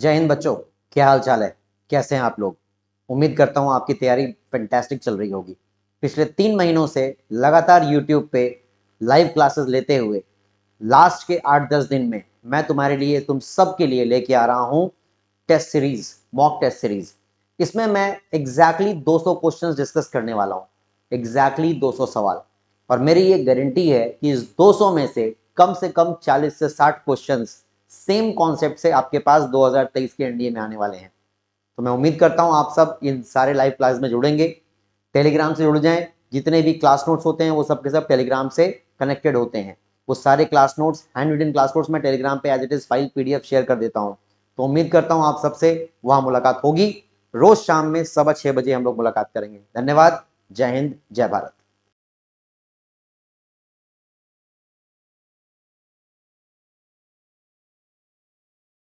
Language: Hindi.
जय हिंद बच्चों क्या हाल चाल है कैसे हैं आप लोग उम्मीद करता हूँ आपकी तैयारी फैंटेस्टिक चल रही होगी पिछले तीन महीनों से लगातार यूट्यूब पे लाइव क्लासेस लेते हुए लास्ट के आठ दस दिन में मैं तुम्हारे लिए तुम सब के लिए लेके आ रहा हूँ test series mock test series इसमें मैं एग्जैक्टली दो सौ डिस्कस करने वाला हूँ एग्जैक्टली दो सवाल और मेरी ये गारंटी है कि इस दो में से कम से कम 40 से 60 क्वेश्चंस सेम कॉन्सेप्ट से आपके पास 2023 के एनडीए में आने वाले हैं तो मैं उम्मीद करता हूँ आप सब इन सारे लाइव क्लास में जुड़ेंगे टेलीग्राम से जुड़ जाएं जितने भी क्लास नोट्स होते हैं वो सब सब टेलीग्राम से कनेक्टेड होते हैं वो सारे class notes handwritten class notes मैं टेलीग्राम पे as it is file PDF share कर देता हूँ तो उम्मीद करता हूँ आप सबसे वहां मुलाकात होगी रोज शाम में सवा छः बजे हम लोग मुलाकात करेंगे धन्यवाद जय हिंद जय भारत